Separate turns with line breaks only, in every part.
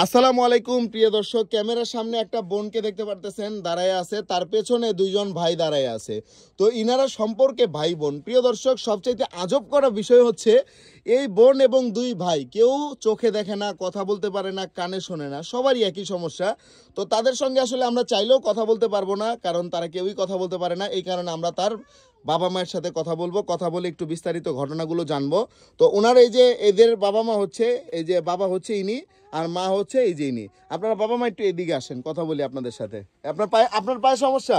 আসসালামু আলাইকুম প্রিয় দর্শক ক্যামেরার সামনে একটা বোনকে দেখতে পারতেছেন দাঁড়ায় আছে তার পেছনে দুইজন ভাই দাঁড়ায় আছে তো ইনারা সম্পর্কে ভাই বোন প্রিয় দর্শক সবচাইতে আজব করা বিষয় হচ্ছে এই বোন এবং দুই ভাই কেউ চোখে দেখে না কথা বলতে পারে না কানে শোনে না সবারই একই সমস্যা তো তাদের সঙ্গে আসলে আমরা চাইলেও কথা বলতে পারবো না কারণ তারা কেউই কথা বলতে পারে না এই কারণে আমরা তার বাবা মায়ের সাথে কথা বলবো কথা বলে একটু বিস্তারিত ঘটনাগুলো জানবো তো ওনার এই যে এদের বাবা মা হচ্ছে এই যে বাবা হচ্ছে ইনি আর মা হচ্ছে এই যে ইনি আপনারা বাবা মা একটু এদিকে আসেন কথা বলি আপনাদের সাথে আপনার পায়ে আপনার পায়ে সমস্যা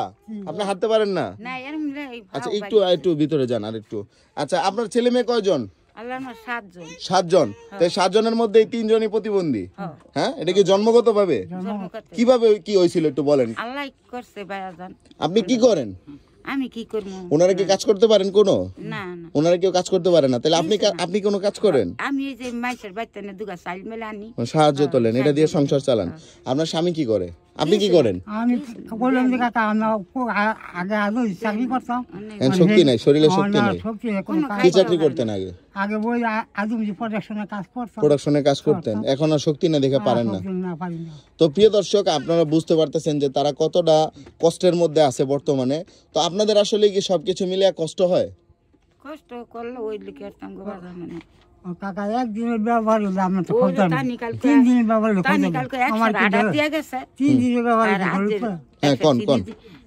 আপনি হাঁটতে পারেন না
আচ্ছা একটু একটু
ভিতরে যান আর একটু আচ্ছা আপনার ছেলে মেয়ে কয়জন সাতজন হ্যাঁ। তাই সাতজনের মধ্যে তিনজনই প্রতিবন্ধী হ্যাঁ, হ্যাঁ? এটা কি জন্মগত ভাবে কিভাবে কি হয়েছিল একটু বলেন আপনি কি করেন আমি কি করব ওনারা কি কাজ করতে পারেন কোনো না না ওনারা কেউ কাজ করতে পারে না তাহলে আপনি আপনি কোনো কাজ করেন
আমি এই যে মাইসের বাইতে দুগা চাল মেলানি
সাহায্য হ্যাঁ, তোলেন এটা দিয়ে সংসার চালান হ্যাঁ। আপনার স্বামী কি করে আপনি কি করেন
আমি বললাম যে কাকা আমরা
আগে আগে চাকরি করতাম হ্যাঁ, শক্তি নাই শরীরে শক্তি নাই কি চাকরি করতেন আগে আগে বই আদমজি প্রোডাকশনে কাজ করতাম প্রোডাকশনে কাজ করতেন
এখন আর শক্তি না দেখে পারেন না তো প্রিয় দর্শক আপনারা বুঝতে পারতেছেন যে তারা কতটা কষ্টের মধ্যে আছে বর্তমানে তো আপনাদের আসলে কি সবকিছু মিলে কষ্ট হয়
কষ্ট করলে ওই লিখে
কাকা একদিনের ব্যবহার হলো আমরা
তো খোঁজাম
তিন দিনের ব্যবহার হলো আমার দিয়ে গেছে তিন দিনের ব্যবহার হলো হ্যাঁ কোন কোন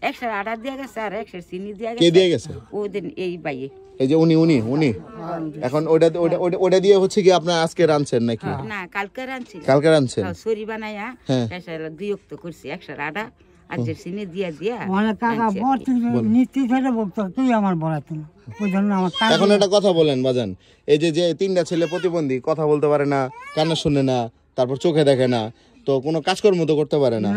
একশো আটা দিয়ে গেছে আর একশো চিনি দিয়ে গেছে কে দিয়ে গেছে ওই এই বাইয়ে
এই যে উনি উনি উনি এখন ওটা ওটা ওটা দিয়ে হচ্ছে কি আপনার আজকে রাঁধছেন নাকি না
কালকে রাঁধছি কালকে রাঁধছেন সরি বানাইয়া হ্যাঁ দুই করছি একশো আটা মানে
এখন একটা
কথা বলেন বাজান এই যে তিনটা ছেলে প্রতিবন্ধী কথা বলতে পারে না কান্না শুনে না তারপর চোখে দেখে না তো কোনো কাজকর্ম তো করতে পারে না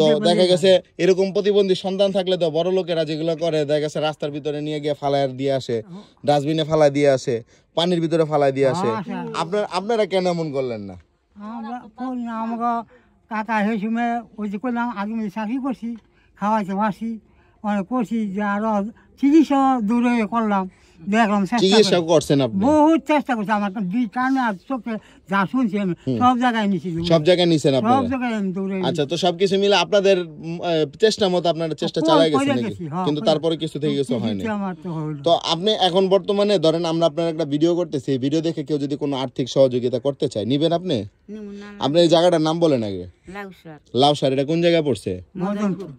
তো দেখা গেছে এরকম প্রতিবন্ধী সন্তান থাকলে তো বড় লোকেরা যেগুলো করে দেখা গেছে রাস্তার ভিতরে নিয়ে গিয়ে ফালায় দিয়ে আসে ডাস্টবিনে ফালায় দিয়ে আসে পানির ভিতরে ফালায় দিয়ে আসে হ্যাঁ, আচ্ছা। আপনার আপনারা কেন এমন করলেন না
আমরা কাকা সেই সময় ওই যে করলাম আগে মধ্যে চাকরি করছি খাওয়াইতে পারছি মানে করছি যে আরো চিকিৎসা দূরে করলাম দেখলাম চেষ্টা বহুত চেষ্টা করছি আমার দুই কানে আর চোখে যা শুনছি আমি সব জায়গায় নিছি সব জায়গায় নিছেন আপনি সব
জায়গায় আমি দূরে আচ্ছা তো সবকিছু মিলে আপনাদের চেষ্টা মতো আপনারা হ্যাঁ, চেষ্টা চালাই গেছেন হ্যাঁ, কিন্তু তারপরে কিছু থেকে কিছু হয়নি তো আপনি এখন বর্তমানে ধরেন আমরা আপনার একটা ভিডিও করতেছি ভিডিও দেখে কেউ যদি কোনো আর্থিক সহযোগিতা করতে চায় নিবেন আপনি আপনি এই জায়গাটার নাম বলেন আগে লাউসার এটা কোন জায়গায় পড়ছে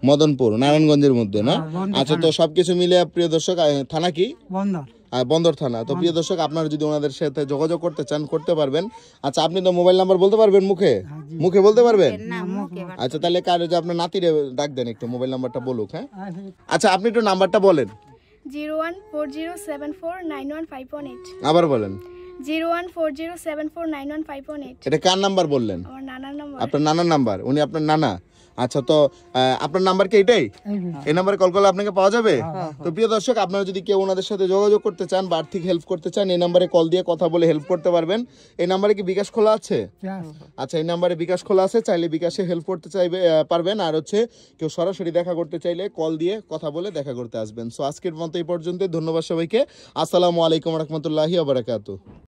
মদনপুর নারায়ণগঞ্জের মধ্যে না হ্যাঁ, আচ্ছা তো সবকিছু মিলে প্রিয় দর্শক থানা কি বন্দর থানা তো প্রিয় দর্শক আপনার যদি ওনাদের সাথে যোগাযোগ করতে চান করতে পারবেন আচ্ছা আপনি তো মোবাইল নাম্বার বলতে পারবেন মুখে হ্যাঁ, মুখে বলতে পারবেন আচ্ছা তাহলে কার যে আপনার নাতিরে ডাক দেন একটু মোবাইল নাম্বারটা বলুক হ্যাঁ? হ্যাঁ আচ্ছা আপনি একটু নাম্বারটা বলেন
zero one four zero seven four nine five eight আবার বলেন এটা
কার নাম্বার বললেন আপনার নানার নাম্বার উনি আপনার নানা আচ্ছা তো আপনার নাম্বার কি এটাই এই নাম্বারে কল করলে আপনাকে পাওয়া যাবে হ্যাঁ, হ্যাঁ, হ্যাঁ। তো প্রিয় দর্শক আপনারা যদি কেউ ওনাদের সাথে যোগাযোগ করতে চান বা আর্থিক হেল্প করতে চান এই নাম্বারে কল দিয়ে কথা বলে হেল্প করতে পারবেন এই নাম্বারে কি বিকাশ খোলা আছে আচ্ছা এই নাম্বারে বিকাশ খোলা আছে চাইলে বিকাশে হেল্প করতে চাইবে পারবেন আর হচ্ছে কেউ সরাসরি দেখা করতে চাইলে কল দিয়ে কথা বলে দেখা করতে আসবেন সো আজকের মতো এই পর্যন্ত ধন্যবাদ সবাইকে আসসালামু আলাইকুম রহমতুল্লাহি আবরাকাতু